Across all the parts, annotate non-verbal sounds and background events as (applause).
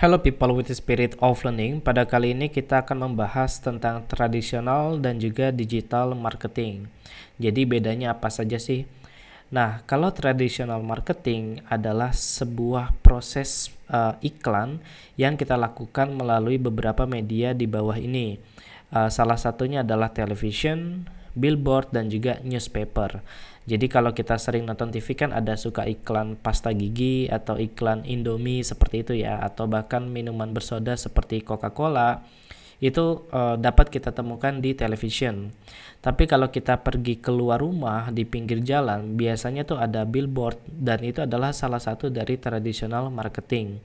Hello people with the spirit of learning. Pada kali ini kita akan membahas tentang tradisional dan juga digital marketing. Jadi bedanya apa saja sih? Nah, kalau tradisional marketing adalah sebuah proses uh, iklan yang kita lakukan melalui beberapa media di bawah ini. Uh, salah satunya adalah television, billboard, dan juga newspaper. Jadi kalau kita sering nonton TV kan ada suka iklan pasta gigi atau iklan Indomie seperti itu ya atau bahkan minuman bersoda seperti Coca-Cola itu uh, dapat kita temukan di television. Tapi kalau kita pergi keluar rumah di pinggir jalan, biasanya tuh ada billboard dan itu adalah salah satu dari tradisional marketing.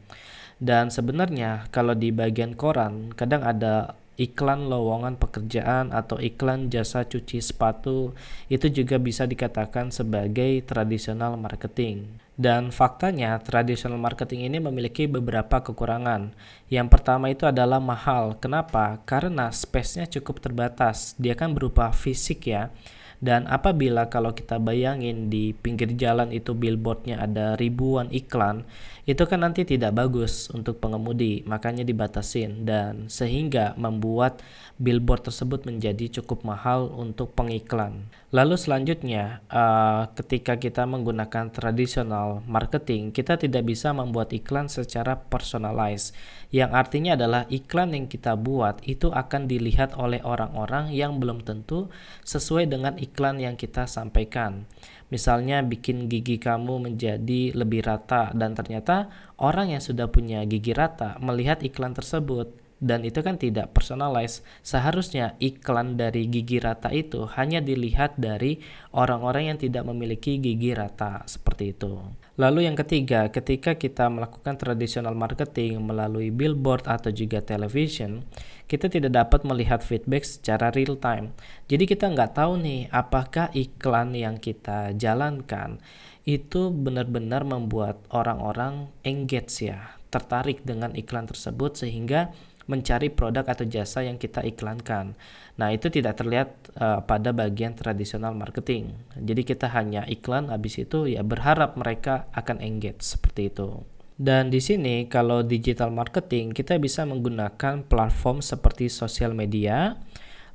Dan sebenarnya kalau di bagian koran kadang ada iklan lowongan pekerjaan atau iklan jasa cuci sepatu itu juga bisa dikatakan sebagai tradisional marketing. Dan faktanya tradisional marketing ini memiliki beberapa kekurangan. Yang pertama itu adalah mahal. Kenapa? Karena space-nya cukup terbatas. Dia kan berupa fisik ya. Dan apabila kalau kita bayangin di pinggir jalan itu billboardnya ada ribuan iklan, itu kan nanti tidak bagus untuk pengemudi, makanya dibatasin dan sehingga membuat billboard tersebut menjadi cukup mahal untuk pengiklan. Lalu selanjutnya, uh, ketika kita menggunakan tradisional marketing, kita tidak bisa membuat iklan secara personalized, yang artinya adalah iklan yang kita buat itu akan dilihat oleh orang-orang yang belum tentu sesuai dengan iklan yang kita sampaikan. Misalnya bikin gigi kamu menjadi lebih rata dan ternyata orang yang sudah punya gigi rata melihat iklan tersebut dan itu kan tidak personalized. Seharusnya iklan dari gigi rata itu hanya dilihat dari orang-orang yang tidak memiliki gigi rata seperti itu. Lalu yang ketiga, ketika kita melakukan tradisional marketing melalui billboard atau juga television, kita tidak dapat melihat feedback secara real time. Jadi kita nggak tahu nih apakah iklan yang kita jalankan itu benar-benar membuat orang-orang engage ya, tertarik dengan iklan tersebut sehingga mencari produk atau jasa yang kita iklankan. Nah, itu tidak terlihat uh, pada bagian tradisional marketing. Jadi kita hanya iklan habis itu ya berharap mereka akan engage seperti itu. Dan di sini kalau digital marketing kita bisa menggunakan platform seperti sosial media,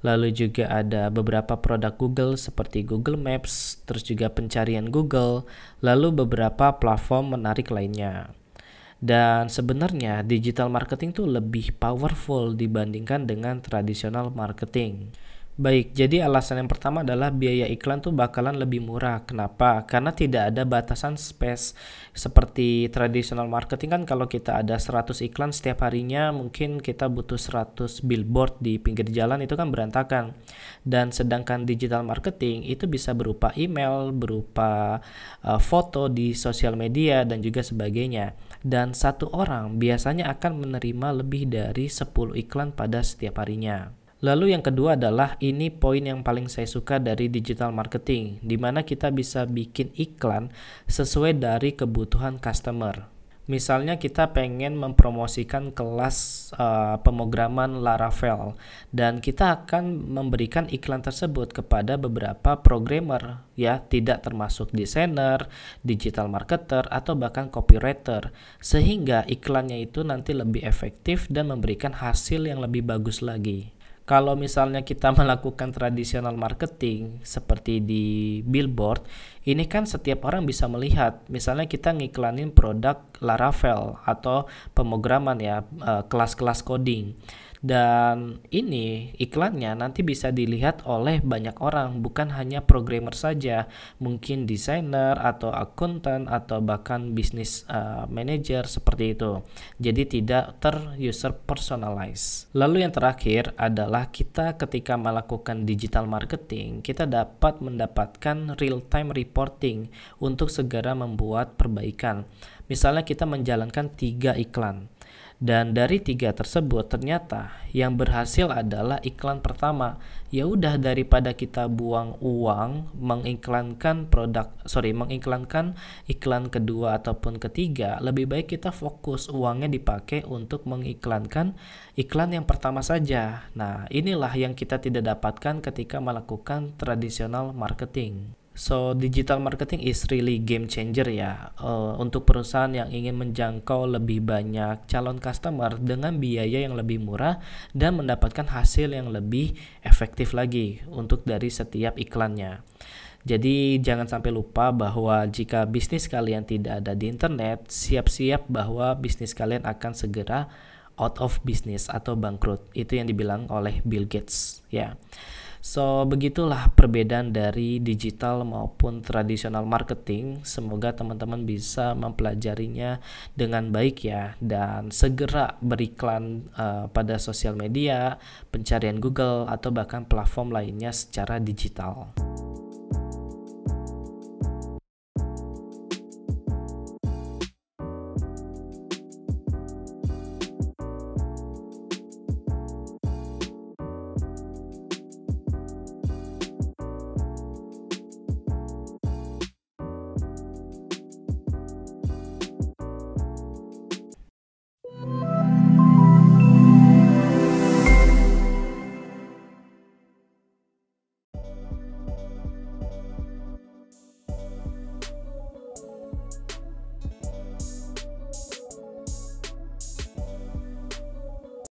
lalu juga ada beberapa produk Google seperti Google Maps, terus juga pencarian Google, lalu beberapa platform menarik lainnya. Dan sebenarnya digital marketing tuh lebih powerful dibandingkan dengan tradisional marketing. Baik, jadi alasan yang pertama adalah biaya iklan tuh bakalan lebih murah. Kenapa? Karena tidak ada batasan space seperti tradisional marketing kan kalau kita ada 100 iklan setiap harinya mungkin kita butuh 100 billboard di pinggir jalan itu kan berantakan. Dan sedangkan digital marketing itu bisa berupa email, berupa uh, foto di sosial media dan juga sebagainya dan satu orang biasanya akan menerima lebih dari 10 iklan pada setiap harinya. Lalu yang kedua adalah ini poin yang paling saya suka dari digital marketing, di mana kita bisa bikin iklan sesuai dari kebutuhan customer. Misalnya kita pengen mempromosikan kelas uh, pemrograman Laravel dan kita akan memberikan iklan tersebut kepada beberapa programmer ya, tidak termasuk desainer, digital marketer atau bahkan copywriter sehingga iklannya itu nanti lebih efektif dan memberikan hasil yang lebih bagus lagi kalau misalnya kita (laughs) melakukan tradisional marketing seperti di billboard, ini kan setiap orang bisa melihat. Misalnya kita ngiklanin produk Laravel atau pemrograman ya, eh, kelas-kelas coding. Dan ini iklannya nanti bisa dilihat oleh banyak orang, bukan hanya programmer saja, mungkin desainer atau akuntan atau bahkan bisnis uh, eh, manager seperti itu. Jadi tidak ter user personalize. Lalu yang terakhir adalah kita ketika melakukan digital marketing, kita dapat mendapatkan real time reporting untuk segera membuat perbaikan. Misalnya kita menjalankan tiga iklan dan dari tiga tersebut ternyata yang berhasil adalah iklan pertama. Ya udah daripada kita buang uang mengiklankan produk, sorry mengiklankan iklan kedua ataupun ketiga, lebih baik kita fokus uangnya dipakai untuk mengiklankan iklan yang pertama saja. Nah inilah yang kita tidak dapatkan ketika melakukan tradisional marketing. So digital marketing is really game changer ya uh, untuk perusahaan yang ingin menjangkau lebih banyak calon customer dengan biaya yang lebih murah dan mendapatkan hasil yang lebih efektif lagi untuk dari setiap iklannya. Jadi jangan sampai lupa bahwa jika bisnis kalian tidak ada di internet, siap-siap bahwa bisnis kalian akan segera out of business atau bangkrut. Itu yang dibilang oleh Bill Gates ya. Yeah. So, begitulah perbedaan dari digital maupun tradisional marketing. Semoga teman-teman bisa mempelajarinya dengan baik ya dan segera beriklan uh, pada sosial media, pencarian Google atau bahkan platform lainnya secara digital.